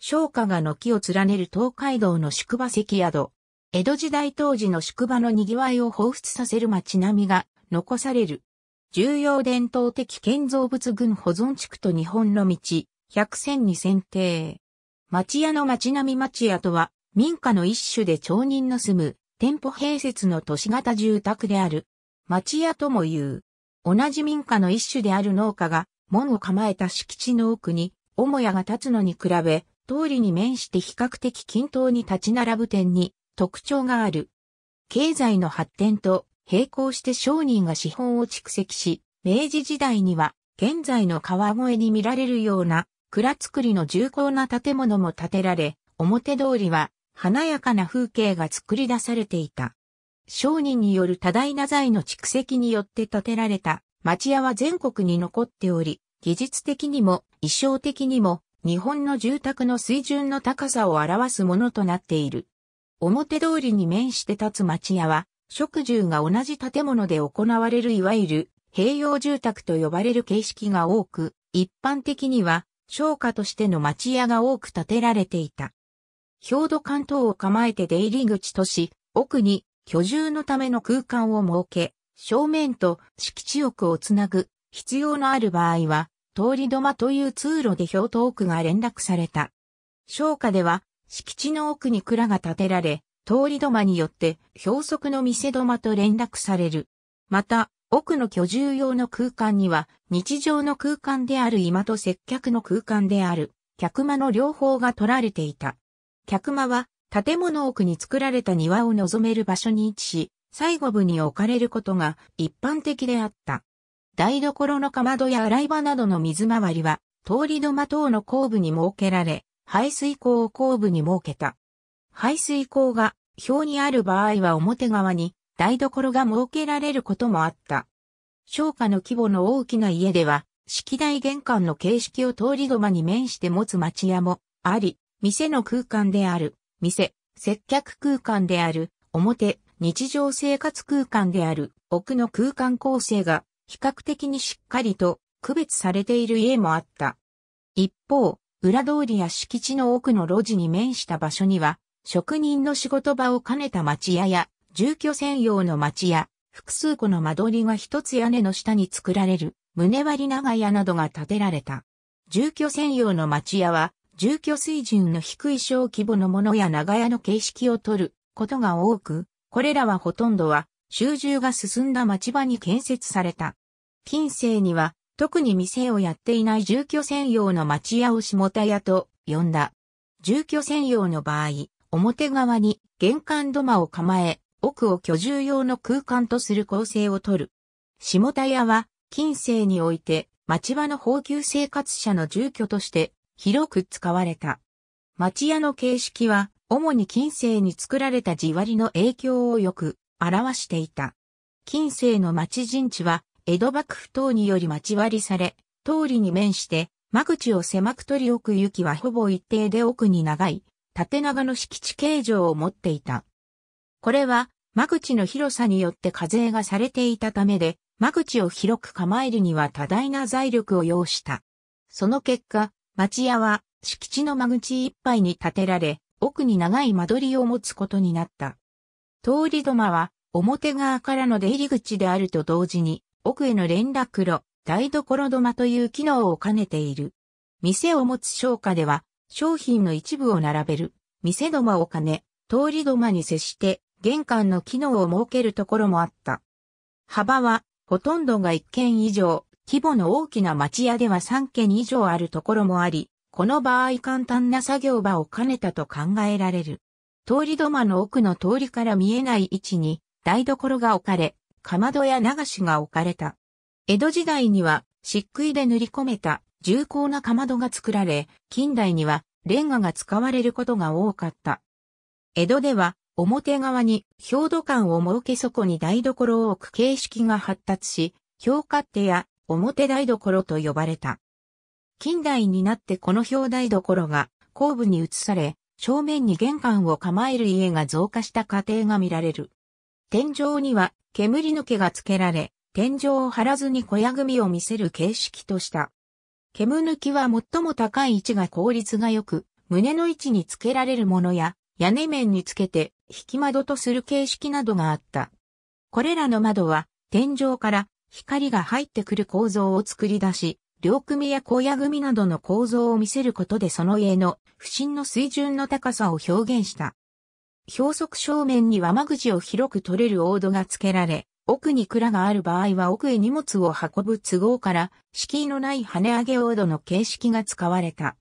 商家が軒を連ねる東海道の宿場関宿。江戸時代当時の宿場の賑わいを彷彿させる街並みが残される。重要伝統的建造物群保存地区と日本の道、百選に選定。町屋の町並み町屋とは、民家の一種で町人の住む、店舗併設の都市型住宅である。町屋とも言う。同じ民家の一種である農家が、門を構えた敷地の奥に、母屋が建つのに比べ、通りに面して比較的均等に立ち並ぶ点に特徴がある。経済の発展と並行して商人が資本を蓄積し、明治時代には現在の川越に見られるような蔵造りの重厚な建物も建てられ、表通りは華やかな風景が作り出されていた。商人による多大な財の蓄積によって建てられた町屋は全国に残っており、技術的にも、衣装的にも、日本の住宅の水準の高さを表すものとなっている。表通りに面して立つ町屋は、食住が同じ建物で行われるいわゆる併用住宅と呼ばれる形式が多く、一般的には商家としての町屋が多く建てられていた。表土関東を構えて出入り口とし、奥に居住のための空間を設け、正面と敷地奥をつなぐ必要のある場合は、通り土間という通路で表と奥が連絡された。商家では、敷地の奥に蔵が建てられ、通り土間によって、表側の店土間と連絡される。また、奥の居住用の空間には、日常の空間である今と接客の空間である、客間の両方が取られていた。客間は、建物奥に作られた庭を望める場所に位置し、最後部に置かれることが一般的であった。台所のかまどや洗い場などの水回りは、通り土間等の後部に設けられ、排水口を後部に設けた。排水口が表にある場合は表側に台所が設けられることもあった。商家の規模の大きな家では、式台玄関の形式を通り土間に面して持つ町屋もあり、店の空間である、店、接客空間である、表、日常生活空間である、奥の空間構成が比較的にしっかりと区別されている家もあった。一方、裏通りや敷地の奥の路地に面した場所には、職人の仕事場を兼ねた町屋や、住居専用の町屋、複数個の間取りが一つ屋根の下に作られる、胸割り長屋などが建てられた。住居専用の町屋は、住居水準の低い小規模のものや長屋の形式をとることが多く、これらはほとんどは集中が進んだ町場に建設された。近世には、特に店をやっていない住居専用の町屋を下田屋と呼んだ。住居専用の場合、表側に玄関土間を構え、奥を居住用の空間とする構成をとる。下田屋は、近世において、町場の高給生活者の住居として、広く使われた。町屋の形式は、主に近世に作られた地割りの影響をよく表していた。近世の町陣地は、江戸幕府等により町割りされ、通りに面して、間口を狭く取り奥行きはほぼ一定で奥に長い、縦長の敷地形状を持っていた。これは、間口の広さによって課税がされていたためで、間口を広く構えるには多大な財力を要した。その結果、町屋は敷地の間口いっぱいに建てられ、奥に長い間取りを持つことになった。通り土間は、表側からの出入り口であると同時に、奥への連絡路、台所土間という機能を兼ねている。店を持つ商家では、商品の一部を並べる、店土間を兼ね、通り土間に接して、玄関の機能を設けるところもあった。幅は、ほとんどが1軒以上、規模の大きな町屋では3軒以上あるところもあり、この場合簡単な作業場を兼ねたと考えられる。通り土間の奥の通りから見えない位置に台所が置かれ、かまどや流しが置かれた。江戸時代には漆喰で塗り込めた重厚なかまどが作られ、近代にはレンガが使われることが多かった。江戸では表側に表土管を設けそこに台所を置く形式が発達し、表勝手や表台所と呼ばれた。近代になってこの表台所が後部に移され、正面に玄関を構える家が増加した家庭が見られる。天井には煙抜けがつけられ、天井を張らずに小屋組を見せる形式とした。煙抜きは最も高い位置が効率が良く、胸の位置につけられるものや、屋根面につけて引き窓とする形式などがあった。これらの窓は天井から光が入ってくる構造を作り出し、両組や小屋組などの構造を見せることでその家の不審の水準の高さを表現した。表側正面には間口を広く取れるオードが付けられ、奥に蔵がある場合は奥へ荷物を運ぶ都合から、敷居のない跳ね上げオードの形式が使われた。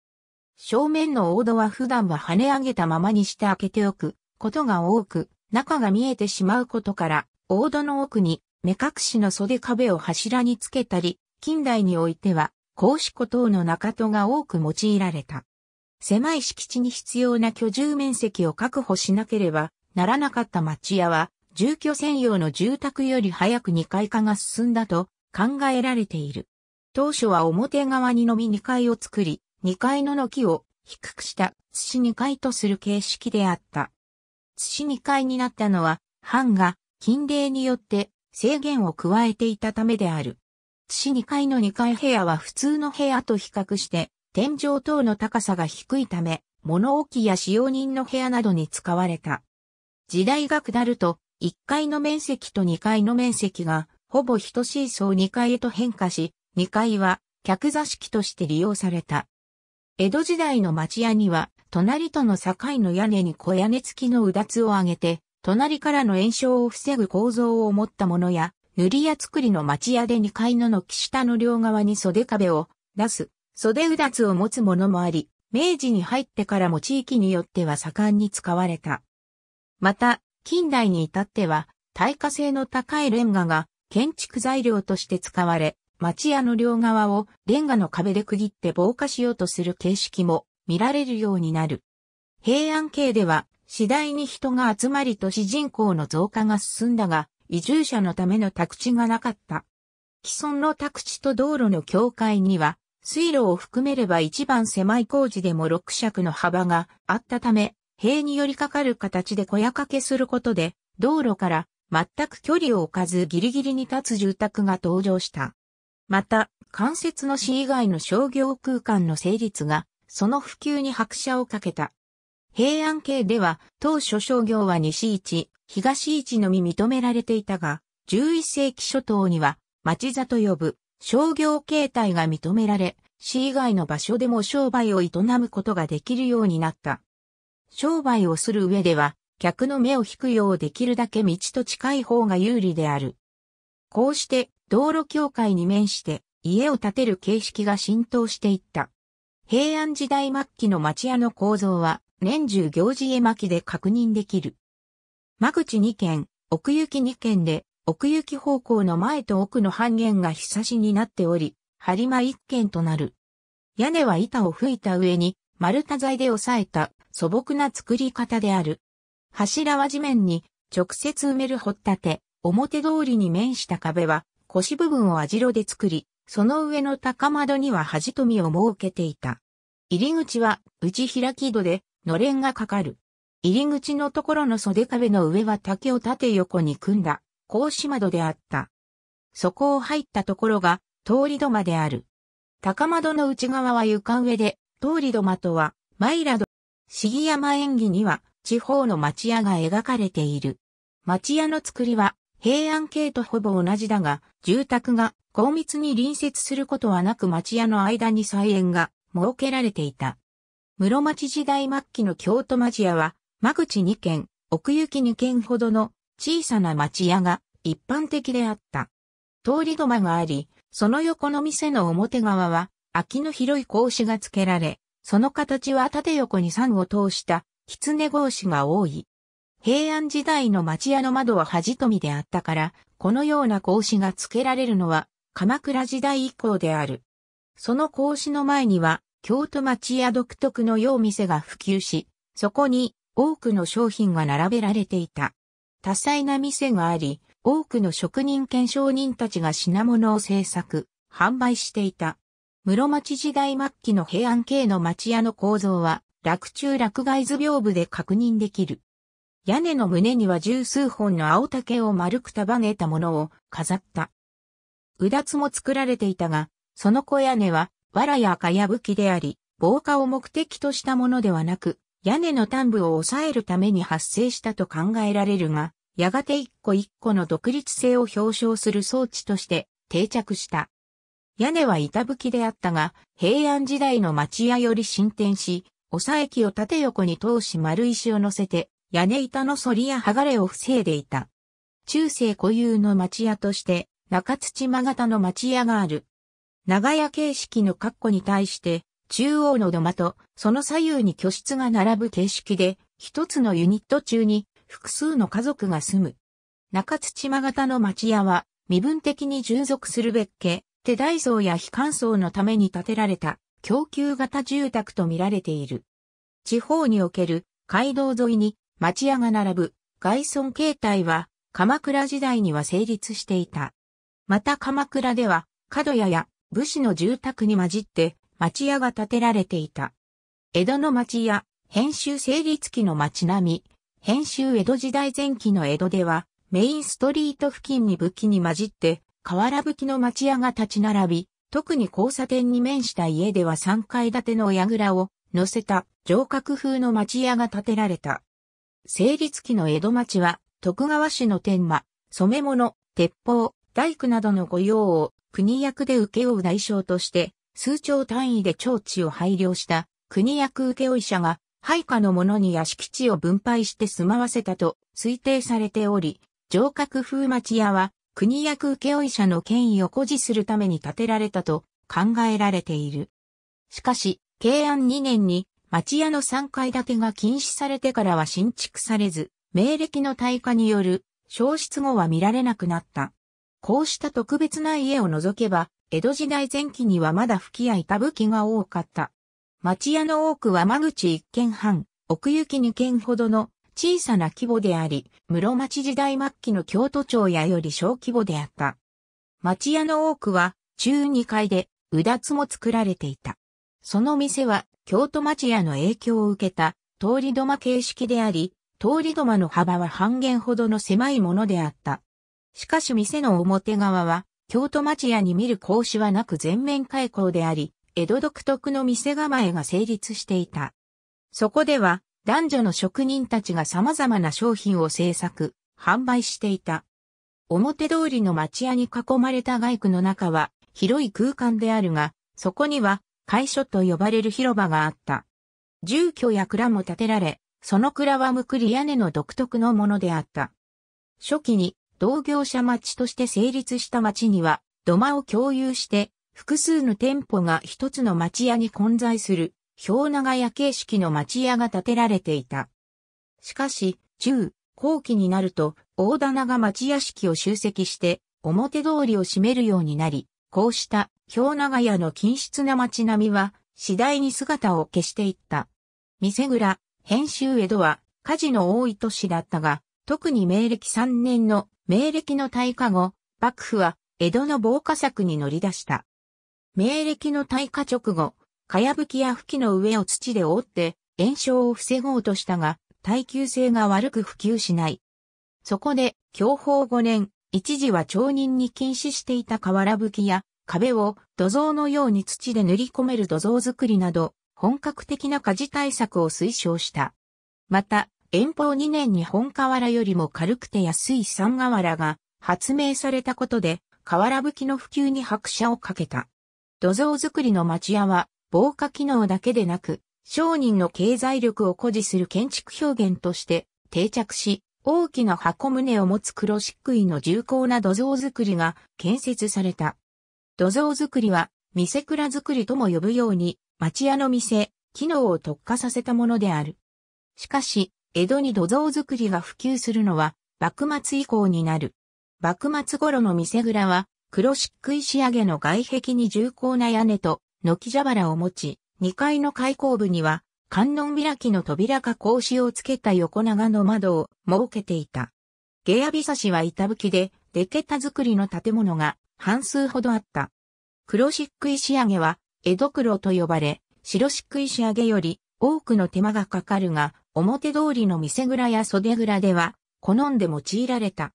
正面のオードは普段は跳ね上げたままにして開けておくことが多く、中が見えてしまうことから、オードの奥に目隠しの袖壁を柱につけたり、近代においては、格子孤島の中戸が多く用いられた。狭い敷地に必要な居住面積を確保しなければならなかった町屋は、住居専用の住宅より早く2階化が進んだと考えられている。当初は表側にのみ2階を作り、2階の軒を低くした土2階とする形式であった。土2階になったのは、藩が禁令によって制限を加えていたためである。土2階の2階部屋は普通の部屋と比較して天井等の高さが低いため、物置や使用人の部屋などに使われた。時代が下ると、1階の面積と2階の面積が、ほぼ等しい層2階へと変化し、2階は客座敷として利用された。江戸時代の町屋には、隣との境の屋根に小屋根付きのうだつを上げて、隣からの炎症を防ぐ構造を持ったものや、塗り屋作りの町屋で2階の軒下の両側に袖壁を出す袖うだつを持つものもあり、明治に入ってからも地域によっては盛んに使われた。また、近代に至っては、耐火性の高いレンガが建築材料として使われ、町屋の両側をレンガの壁で区切って防火しようとする形式も見られるようになる。平安系では次第に人が集まり都市人口の増加が進んだが、移住者のための宅地がなかった。既存の宅地と道路の境界には水路を含めれば一番狭い工事でも六尺の幅があったため、塀に寄りかかる形で小屋掛けすることで、道路から全く距離を置かずギリギリに立つ住宅が登場した。また、関節の市以外の商業空間の成立が、その普及に拍車をかけた。平安系では、当初商業は西市、東市のみ認められていたが、11世紀初頭には、町座と呼ぶ商業形態が認められ、市以外の場所でも商売を営むことができるようになった。商売をする上では、客の目を引くようできるだけ道と近い方が有利である。こうして、道路境界に面して、家を建てる形式が浸透していった。平安時代末期の町屋の構造は、年中行事絵巻で確認できる。間口2軒、奥行き2軒で、奥行き方向の前と奥の半減がひさしになっており、張間一軒となる。屋根は板を吹いた上に丸太材で押さえた素朴な作り方である。柱は地面に直接埋める掘ったて、表通りに面した壁は腰部分を網代で作り、その上の高窓には端富を設けていた。入り口は内開き戸でのれんがかかる。入り口のところの袖壁の上は竹を縦横に組んだ格子窓であった。そこを入ったところが、通り土間である。高窓の内側は床上で、通り土間とは、マイラド。杉山演技には、地方の町屋が描かれている。町屋の作りは、平安系とほぼ同じだが、住宅が高密に隣接することはなく町屋の間に菜園が設けられていた。室町時代末期の京都町屋は、間口2軒、奥行き2軒ほどの小さな町屋が一般的であった。通り土間があり、その横の店の表側は、秋の広い格子が付けられ、その形は縦横に三を通した狐格子が多い。平安時代の町屋の窓は端富であったから、このような格子が付けられるのは鎌倉時代以降である。その格子の前には京都町屋独特の洋店が普及し、そこに多くの商品が並べられていた。多彩な店があり、多くの職人兼商人たちが品物を制作、販売していた。室町時代末期の平安系の町屋の構造は、落中落外図屏風で確認できる。屋根の胸には十数本の青竹を丸く束ねたものを飾った。うだつも作られていたが、その小屋根は、藁や赤や武きであり、防火を目的としたものではなく、屋根の端部を抑えるために発生したと考えられるが、やがて一個一個の独立性を表彰する装置として定着した。屋根は板吹きであったが、平安時代の町屋より進展し、押さえ木を縦横に通し丸石を乗せて、屋根板の反りや剥がれを防いでいた。中世固有の町屋として、中土間型の町屋がある。長屋形式の括弧に対して、中央の土間とその左右に居室が並ぶ形式で、一つのユニット中に複数の家族が住む。中土間型の町屋は、身分的に従属する別家、手大層や非乾層のために建てられた、供給型住宅と見られている。地方における街道沿いに町屋が並ぶ外村形態は鎌倉時代には成立していた。また鎌倉では角屋や武士の住宅に混じって町屋が建てられていた。江戸の町屋、編集成立期の町並み、編集江戸時代前期の江戸では、メインストリート付近に武器に混じって、瓦葺きの町屋が立ち並び、特に交差点に面した家では3階建ての矢倉を乗せた城郭風の町屋が建てられた。成立期の江戸町は、徳川氏の天馬、染物、鉄砲、大工などの御用を国役で請け負う代償として、数兆単位で町地を配慮した国役請負者が配下の者に屋敷地を分配して住まわせたと推定されており、城郭風町屋は国や空請負者の権威を誇示するために建てられたと考えられている。しかし、慶安2年に町屋の3階建てが禁止されてからは新築されず、明暦の大火による消失後は見られなくなった。こうした特別な家を除けば、江戸時代前期にはまだ吹き合い歌舞伎が多かった。町屋の多くは間口一軒半、奥行き二軒ほどの小さな規模であり、室町時代末期の京都町屋より小規模であった。町屋の多くは中2階で、うだつも作られていた。その店は京都町屋の影響を受けた通り土間形式であり、通り土間の幅は半減ほどの狭いものであった。しかし店の表側は、京都町屋に見る格子はなく全面開口であり、江戸独特の店構えが成立していた。そこでは、男女の職人たちが様々な商品を制作、販売していた。表通りの町屋に囲まれた街区の中は広い空間であるが、そこには会所と呼ばれる広場があった。住居や蔵も建てられ、その蔵はむくり屋根の独特のものであった。初期に同業者町として成立した町には土間を共有して複数の店舗が一つの町屋に混在する、氷長屋形式の町屋が建てられていた。しかし、中、後期になると、大棚が町屋敷を集積して、表通りを占めるようになり、こうした、氷長屋の均質な町並みは、次第に姿を消していった。店蔵、編集江戸は、火事の多い都市だったが、特に明暦3年の、明暦の大火後、幕府は、江戸の防火策に乗り出した。明暦の大火直後、かやぶきや吹きの上を土で覆って、炎症を防ごうとしたが、耐久性が悪く普及しない。そこで、享保5年、一時は町人に禁止していた瓦葺きや、壁を土蔵のように土で塗り込める土蔵作りなど、本格的な火事対策を推奨した。また、遠方2年に本瓦よりも軽くて安い三瓦が発明されたことで、瓦葺きの普及に拍車をかけた。土蔵造りの町屋は、防火機能だけでなく、商人の経済力を誇示する建築表現として定着し、大きな箱胸を持つ黒漆喰の重厚な土蔵造りが建設された。土蔵造りは、店蔵造りとも呼ぶように、町屋の店、機能を特化させたものである。しかし、江戸に土蔵造りが普及するのは、幕末以降になる。幕末頃の店蔵は、黒漆喰仕上げの外壁に重厚な屋根と、軒蛇腹を持ち、2階の開口部には、観音開きの扉か格子をつけた横長の窓を設けていた。下屋びさしは板吹きで、出た作りの建物が半数ほどあった。黒漆喰仕上げは、江戸黒と呼ばれ、白漆喰仕上げより多くの手間がかかるが、表通りの店蔵や袖蔵では、好んで用いられた。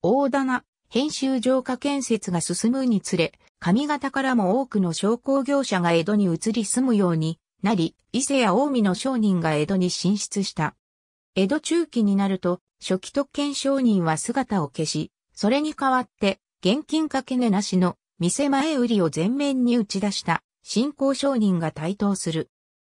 大棚、編集浄化建設が進むにつれ、上方からも多くの商工業者が江戸に移り住むようになり、伊勢や近江の商人が江戸に進出した。江戸中期になると、初期特権商人は姿を消し、それに代わって、現金掛け値なしの店前売りを全面に打ち出した新興商人が台頭する。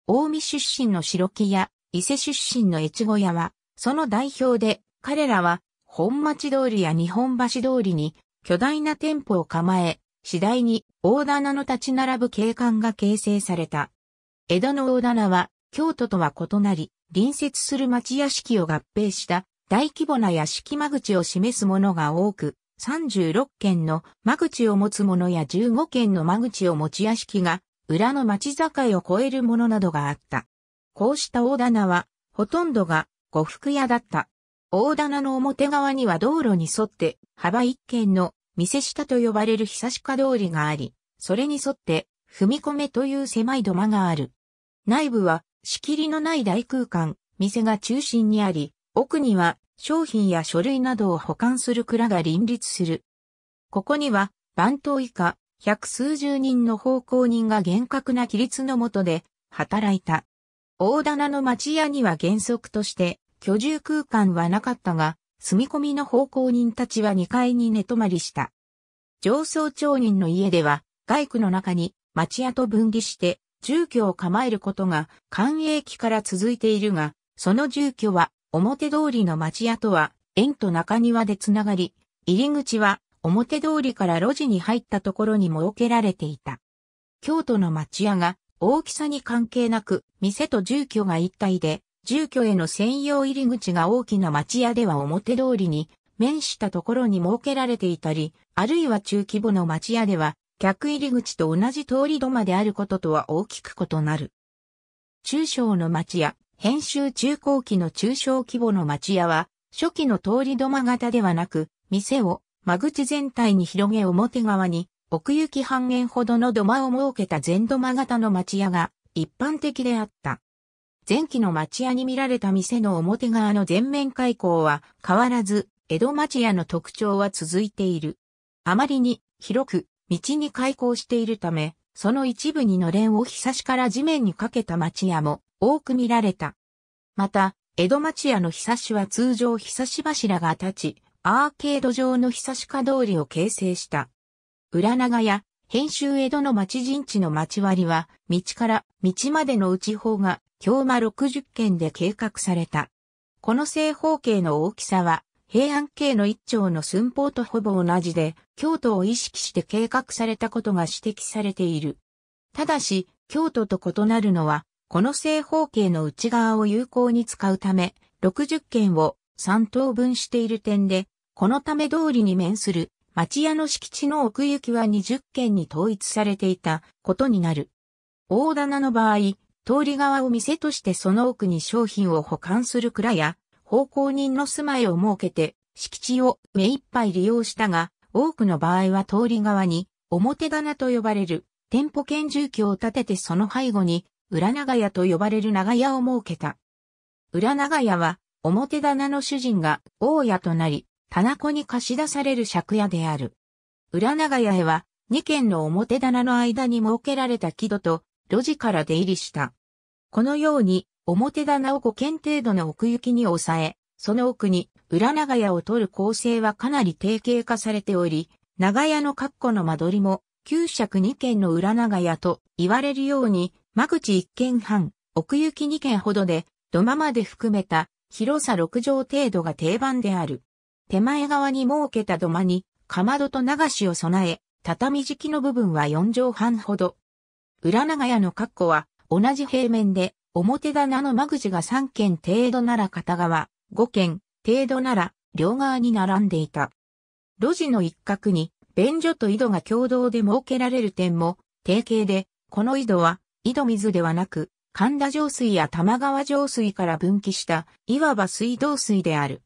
近江出身の白木屋、伊勢出身の越後屋は、その代表で、彼らは本町通りや日本橋通りに巨大な店舗を構え、次第に大棚の立ち並ぶ景観が形成された。江戸の大棚は京都とは異なり、隣接する町屋敷を合併した大規模な屋敷間口を示すものが多く、36軒の間口を持つものや15軒の間口を持ち屋敷が裏の町境を超えるものなどがあった。こうした大棚はほとんどが呉服屋だった。大棚の表側には道路に沿って幅一軒の店下と呼ばれる久しか通りがあり、それに沿って踏み込めという狭い土間がある。内部は仕切りのない大空間、店が中心にあり、奥には商品や書類などを保管する蔵が林立する。ここには番頭以下百数十人の奉公人が厳格な規律のもとで働いた。大棚の町屋には原則として居住空間はなかったが、住み込みの奉公人たちは2階に寝泊まりした。上層町人の家では、外区の中に町屋と分離して住居を構えることが官営期から続いているが、その住居は表通りの町屋とは園と中庭でつながり、入り口は表通りから路地に入ったところに設けられていた。京都の町屋が大きさに関係なく店と住居が一体で住居への専用入り口が大きな町屋では表通りに面したところに設けられていたり、あるいは中規模の町屋では、客入り口と同じ通り土間であることとは大きく異なる。中小の町屋、編集中高期の中小規模の町屋は、初期の通り土間型ではなく、店を間口全体に広げ表側に、奥行き半円ほどの土間を設けた全土間型の町屋が一般的であった。前期の町屋に見られた店の表側の全面開口は変わらず、江戸町屋の特徴は続いている。あまりに広く道に開口しているため、その一部にのれんをひさしから地面にかけた町屋も多く見られた。また、江戸町屋のひさしは通常ひさし柱が立ち、アーケード上のひさしか通りを形成した。裏長屋、編集江戸の町陣地の町割は、道から道までの内方が京間60件で計画された。この正方形の大きさは、平安系の一丁の寸法とほぼ同じで、京都を意識して計画されたことが指摘されている。ただし、京都と異なるのは、この正方形の内側を有効に使うため、60件を3等分している点で、このため通りに面する町屋の敷地の奥行きは20件に統一されていたことになる。大棚の場合、通り側を店としてその奥に商品を保管する蔵や、奉公人の住まいを設けて、敷地を目いっぱい利用したが、多くの場合は通り側に、表棚と呼ばれる、店舗兼住居を建ててその背後に、裏長屋と呼ばれる長屋を設けた。裏長屋は、表棚の主人が大屋となり、棚子に貸し出される借屋である。裏長屋へは、2軒の表棚の間に設けられた木戸と、路地から出入りした。このように、表棚を5軒程度の奥行きに抑え、その奥に裏長屋を取る構成はかなり定型化されており、長屋の括弧の間取りも、9尺2軒の裏長屋と言われるように、間口1軒半、奥行き2軒ほどで、土間まで含めた広さ6畳程度が定番である。手前側に設けた土間に、かまどと流しを備え、畳敷きの部分は4畳半ほど、裏長屋の括弧は、同じ平面で、表棚の間口が3軒程度なら片側、5軒程度なら両側に並んでいた。路地の一角に、便所と井戸が共同で設けられる点も、定型で、この井戸は、井戸水ではなく、神田上水や玉川上水から分岐した、いわば水道水である。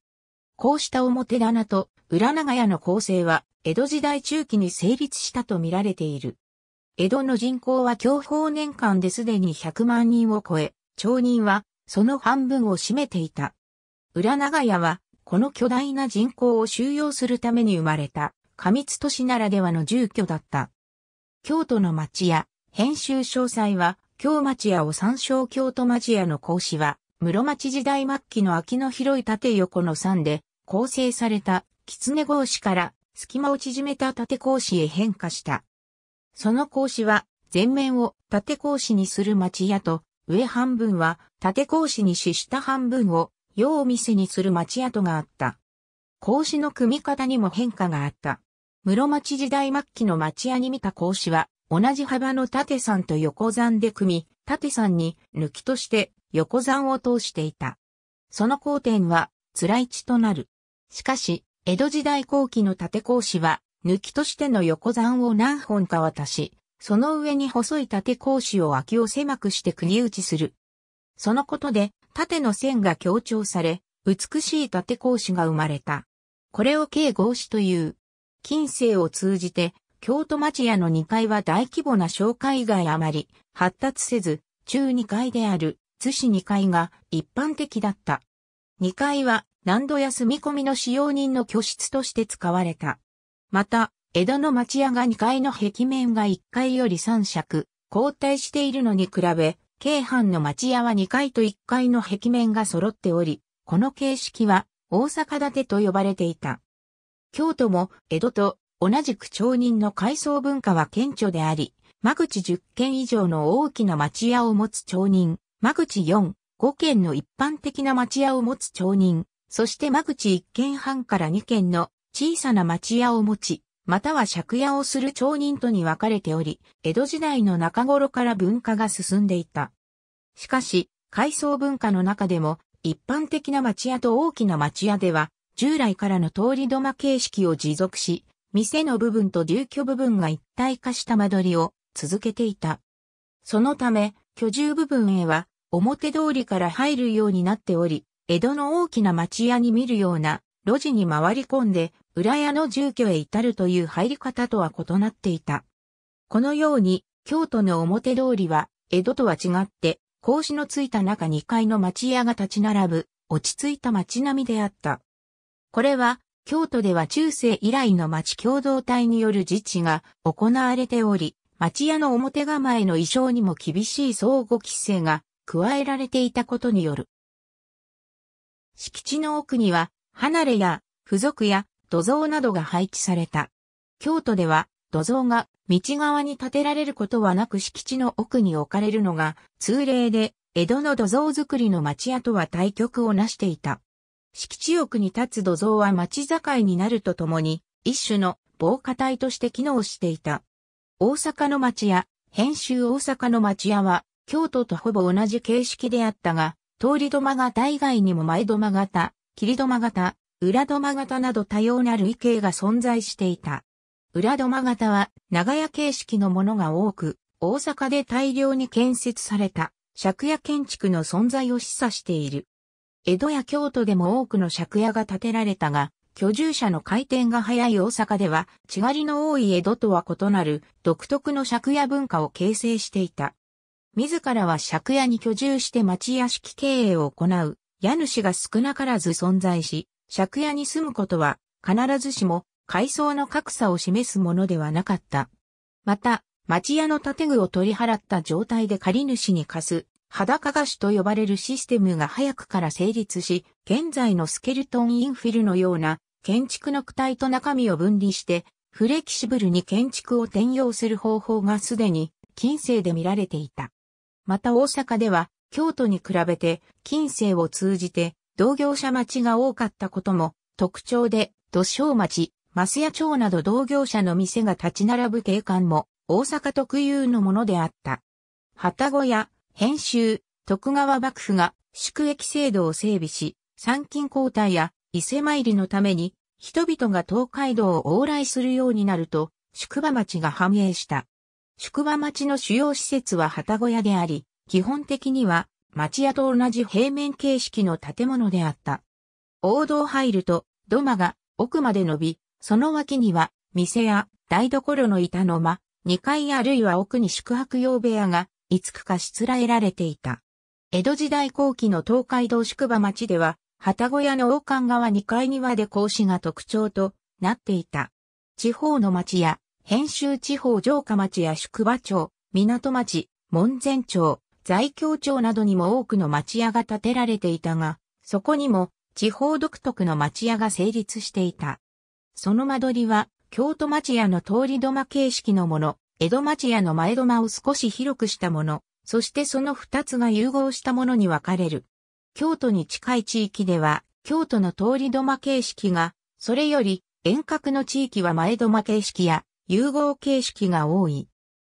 こうした表棚と裏長屋の構成は、江戸時代中期に成立したと見られている。江戸の人口は享保年間ですでに100万人を超え、町人はその半分を占めていた。浦長屋は、この巨大な人口を収容するために生まれた、過密都市ならではの住居だった。京都の町屋、編集詳細は、京町屋を参照京都町屋の格子は、室町時代末期の秋の広い縦横の山で、構成された、狐格子から、隙間を縮めた縦格子へ変化した。その格子は、前面を縦格子にする町屋と、上半分は縦格子にし下半分を洋店にする町屋とがあった。格子の組み方にも変化があった。室町時代末期の町屋に見た格子は、同じ幅の縦山と横山で組み、縦山に抜きとして横山を通していた。その交点は、辛い地となる。しかし、江戸時代後期の縦格子は、抜きとしての横山を何本か渡し、その上に細い縦格子を空きを狭くして国打ちする。そのことで、縦の線が強調され、美しい縦格子が生まれた。これを計合子という。近世を通じて、京都町屋の2階は大規模な紹介以外あまり発達せず、中2階である津市2階が一般的だった。2階は何度休み込みの使用人の居室として使われた。また、江戸の町屋が2階の壁面が1階より3尺、交代しているのに比べ、京阪の町屋は2階と1階の壁面が揃っており、この形式は大阪建てと呼ばれていた。京都も江戸と同じく町人の階層文化は顕著であり、間口10軒以上の大きな町屋を持つ町人、間口4、5軒の一般的な町屋を持つ町人、そして間口1軒半から2軒の小さな町屋を持ち、または借屋をする町人とに分かれており、江戸時代の中頃から文化が進んでいた。しかし、階層文化の中でも、一般的な町屋と大きな町屋では、従来からの通り土間形式を持続し、店の部分と住居部分が一体化した間取りを続けていた。そのため、居住部分へは表通りから入るようになっており、江戸の大きな町屋に見るような路地に回り込んで裏屋の住居へ至るという入り方とは異なっていた。このように、京都の表通りは、江戸とは違って、格子のついた中2階の町屋が立ち並ぶ、落ち着いた町並みであった。これは、京都では中世以来の町共同体による自治が行われており、町屋の表構えの衣装にも厳しい相互規制が加えられていたことによる。敷地の奥には、離れや、付属や、土蔵などが配置された。京都では土蔵が道側に建てられることはなく敷地の奥に置かれるのが通例で、江戸の土蔵造りの町屋とは対極をなしていた。敷地奥に立つ土蔵は町境になるとともに、一種の防火帯として機能していた。大阪の町屋、編集大阪の町屋は、京都とほぼ同じ形式であったが、通り土間が大外にも前土間型、切り土間型、裏土間型など多様な類型が存在していた。裏土間型は長屋形式のものが多く、大阪で大量に建設された借家建築の存在を示唆している。江戸や京都でも多くの借家が建てられたが、居住者の回転が早い大阪では、地割りの多い江戸とは異なる独特の借家文化を形成していた。自らは借家に居住して町屋敷経営を行う、家主が少なからず存在し、借家に住むことは必ずしも階層の格差を示すものではなかった。また、町屋の建具を取り払った状態で借主に貸す裸貸しと呼ばれるシステムが早くから成立し、現在のスケルトンインフィルのような建築の躯体と中身を分離して、フレキシブルに建築を転用する方法がすでに近世で見られていた。また大阪では、京都に比べて近世を通じて同業者町が多かったことも特徴で、土生町、増屋町など同業者の店が立ち並ぶ景観も大阪特有のものであった。旗小屋、編集、徳川幕府が宿役制度を整備し、参勤交代や伊勢参りのために人々が東海道を往来するようになると、宿場町が繁栄した。宿場町の主要施設は旗小屋であり、基本的には町屋と同じ平面形式の建物であった。王道入ると土間が奥まで伸び、その脇には店や台所の板の間、2階あるいは奥に宿泊用部屋がいつくかしつらえられていた。江戸時代後期の東海道宿場町では、旗小屋の王冠側2階庭で格子が特徴となっていた。地方の町や、編集地方城下町や宿場町、港町、門前町、在京町などにも多くの町屋が建てられていたが、そこにも地方独特の町屋が成立していた。その間取りは、京都町屋の通り土間形式のもの、江戸町屋の前土間を少し広くしたもの、そしてその二つが融合したものに分かれる。京都に近い地域では、京都の通り土間形式が、それより遠隔の地域は前土間形式や融合形式が多い。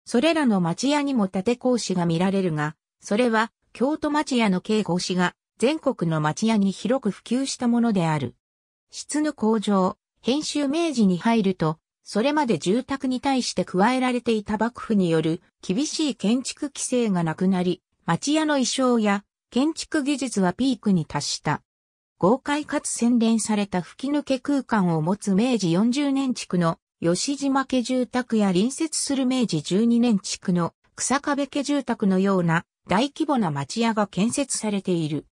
それらの町屋にもて格子が見られるが、それは京都町屋の計格子が全国の町屋に広く普及したものである。質の向上、編集明治に入ると、それまで住宅に対して加えられていた幕府による厳しい建築規制がなくなり、町屋の衣装や建築技術はピークに達した。豪快かつ洗練された吹き抜け空間を持つ明治40年築の吉島家住宅や隣接する明治12年地区の草壁家住宅のような大規模な町屋が建設されている。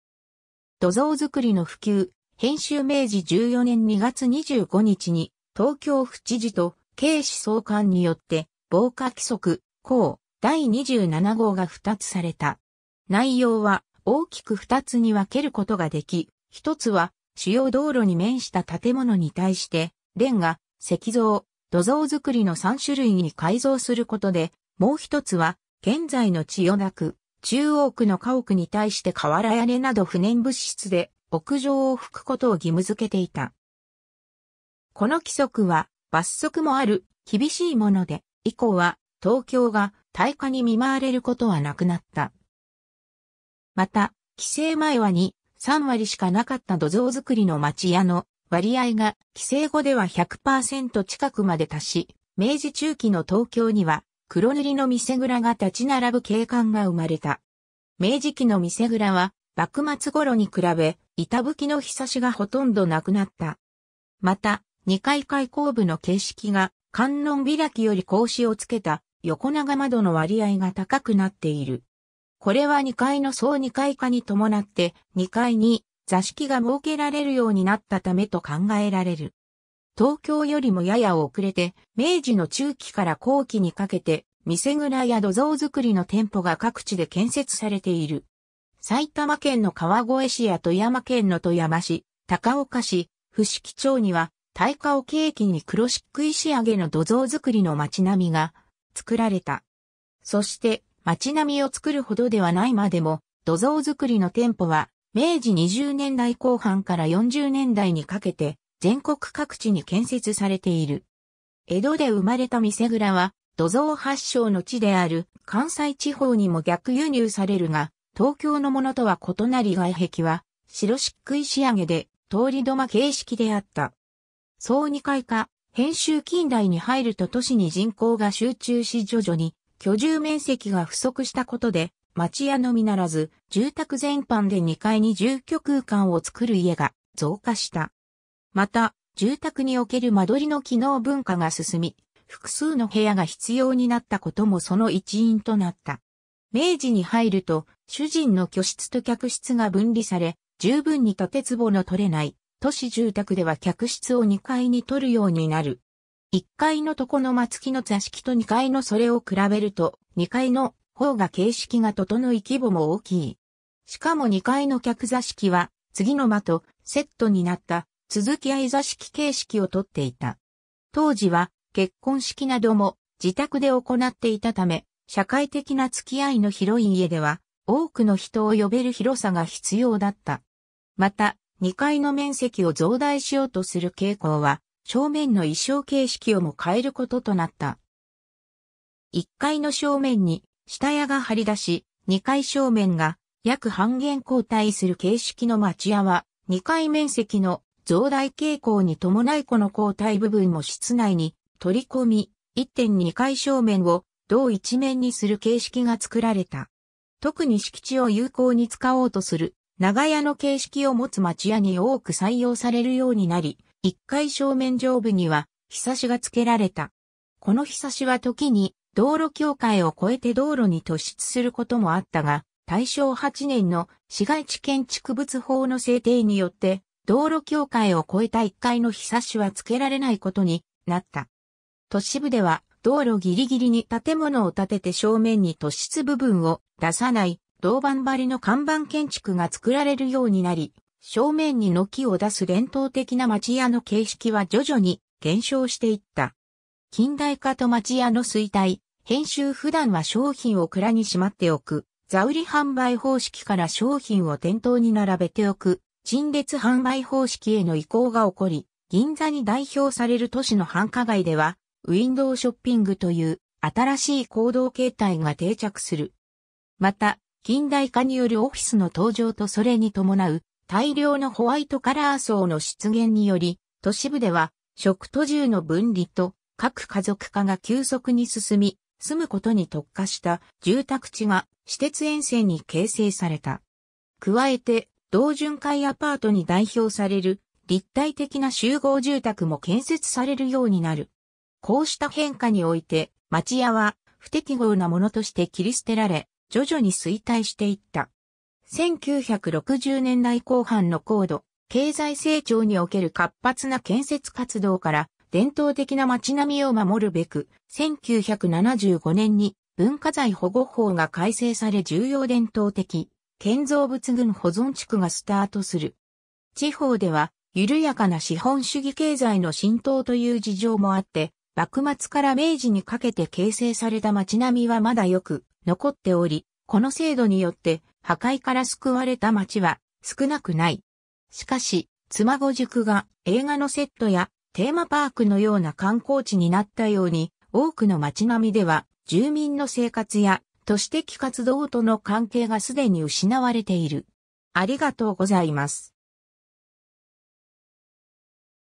土蔵造りの普及、編集明治14年2月25日に東京府知事と警視総監によって防火規則、項第27号が2つされた。内容は大きく2つに分けることができ、1つは主要道路に面した建物に対して、レンガ、石像、土蔵造りの3種類に改造することで、もう一つは、現在の千代田区、中央区の家屋に対して瓦屋根など不燃物質で屋上を吹くことを義務付けていた。この規則は罰則もある厳しいもので、以降は東京が大火に見舞われることはなくなった。また、規制前はに、3割しかなかった土蔵造りの町屋の割合が規制後では100%近くまで達し、明治中期の東京には黒塗りの店蔵が立ち並ぶ景観が生まれた。明治期の店蔵は幕末頃に比べ板吹きの日差しがほとんどなくなった。また、2階開口部の形式が観音開きより格子をつけた横長窓の割合が高くなっている。これは2階の総二階化に伴って2階に座敷が設けられるようになったためと考えられる。東京よりもやや遅れて、明治の中期から後期にかけて、店蔵や土蔵造りの店舗が各地で建設されている。埼玉県の川越市や富山県の富山市、高岡市、伏木町には、大化を契機に黒漆喰仕上げの土蔵造りの街並みが作られた。そして、街並みを作るほどではないまでも、土蔵造りの店舗は明治20年代後半から40年代にかけて全国各地に建設されている。江戸で生まれた店蔵は土蔵発祥の地である関西地方にも逆輸入されるが、東京のものとは異なり外壁は白漆喰仕上げで通り土間形式であった。総二階化、編集近代に入ると都市に人口が集中し徐々に居住面積が不足したことで町屋のみならず、住宅全般で2階に住居空間を作る家が増加した。また、住宅における間取りの機能文化が進み、複数の部屋が必要になったこともその一因となった。明治に入ると、主人の居室と客室が分離され、十分に建壺の取れない都市住宅では客室を2階に取るようになる。1階の床の松木の座敷と2階のそれを比べると、2階の方が形式が整い規模も大きい。しかも2階の客座敷は、次の間とセットになった続き合い座敷形式をとっていた。当時は結婚式なども自宅で行っていたため、社会的な付き合いの広い家では、多くの人を呼べる広さが必要だった。また、2階の面積を増大しようとする傾向は、正面の衣装形式をも変えることとなった。1階の正面に下屋が張り出し、2階正面が約半減交代する形式の町屋は、2階面積の増大傾向に伴いこの交代部分も室内に取り込み、1.2階正面を同一面にする形式が作られた。特に敷地を有効に使おうとする長屋の形式を持つ町屋に多く採用されるようになり、1階正面上部には日差しが付けられた。この日差しは時に道路境界を越えて道路に突出することもあったが、大正8年の市街地建築物法の制定によって、道路境界を越えた1階の日差しは付けられないことになった。都市部では道路ギリギリに建物を建てて正面に突出部分を出さない銅板張りの看板建築が作られるようになり、正面に軒を出す伝統的な町屋の形式は徐々に減少していった。近代化と町屋の衰退、編集普段は商品を蔵にしまっておく、座売り販売方式から商品を店頭に並べておく、陳列販売方式への移行が起こり、銀座に代表される都市の繁華街では、ウィンドウショッピングという新しい行動形態が定着する。また、近代化によるオフィスの登場とそれに伴う大量のホワイトカラー層の出現により、都市部では食と住の分離と各家族化が急速に進み、住むことに特化した住宅地が私鉄沿線に形成された。加えて、同巡回アパートに代表される立体的な集合住宅も建設されるようになる。こうした変化において、町屋は不適合なものとして切り捨てられ、徐々に衰退していった。1960年代後半の高度、経済成長における活発な建設活動から、伝統的な街並みを守るべく、1975年に文化財保護法が改正され重要伝統的建造物群保存地区がスタートする。地方では緩やかな資本主義経済の浸透という事情もあって、幕末から明治にかけて形成された街並みはまだよく残っており、この制度によって破壊から救われた街は少なくない。しかし、妻子塾が映画のセットやテーマパークのような観光地になったように、多くの街並みでは、住民の生活や都市的活動との関係がすでに失われている。ありがとうございます。